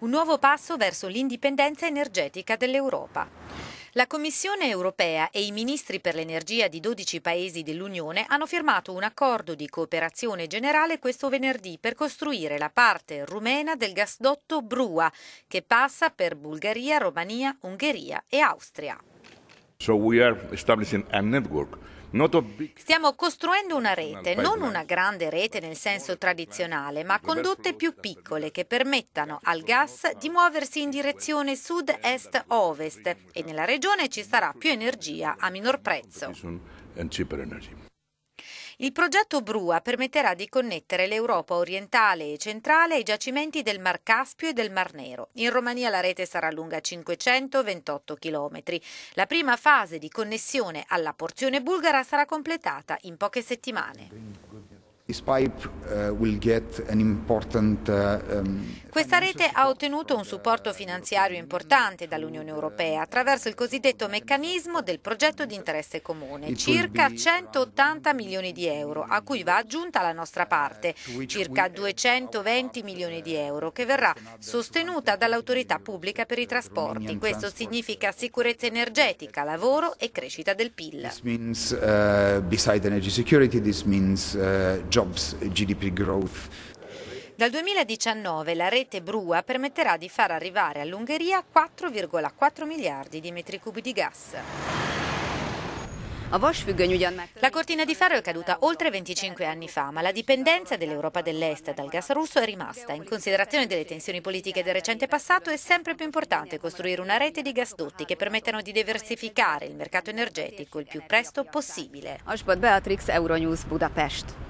un nuovo passo verso l'indipendenza energetica dell'Europa. La Commissione europea e i ministri per l'energia di 12 paesi dell'Unione hanno firmato un accordo di cooperazione generale questo venerdì per costruire la parte rumena del gasdotto Brua, che passa per Bulgaria, Romania, Ungheria e Austria. Stiamo costruendo una rete, non una grande rete nel senso tradizionale, ma condotte più piccole che permettano al gas di muoversi in direzione sud-est-ovest e nella regione ci sarà più energia a minor prezzo. Il progetto Brua permetterà di connettere l'Europa orientale e centrale ai giacimenti del Mar Caspio e del Mar Nero. In Romania la rete sarà lunga 528 km. La prima fase di connessione alla porzione bulgara sarà completata in poche settimane. Uh, uh, um, Questa rete ha ottenuto un supporto finanziario importante dall'Unione Europea attraverso il cosiddetto meccanismo del progetto di interesse comune, circa 180 milioni di euro, a cui va aggiunta la nostra parte, circa 220 milioni di euro, che verrà sostenuta dall'autorità pubblica per i trasporti. Questo significa sicurezza energetica, lavoro e crescita del PIL jobs GDP growth. Dal 2019 la rete Brua permetterà di far arrivare all'Ungheria 4,4 miliardi di metri cubi di gas. La cortina di ferro è caduta oltre 25 anni fa, ma la dipendenza dell'Europa dell'Est dal gas russo è rimasta. In considerazione delle tensioni politiche del recente passato è sempre più importante costruire una rete di gasdotti che permettano di diversificare il mercato energetico il più presto possibile. Asbat Beatrix, Euronews Budapest.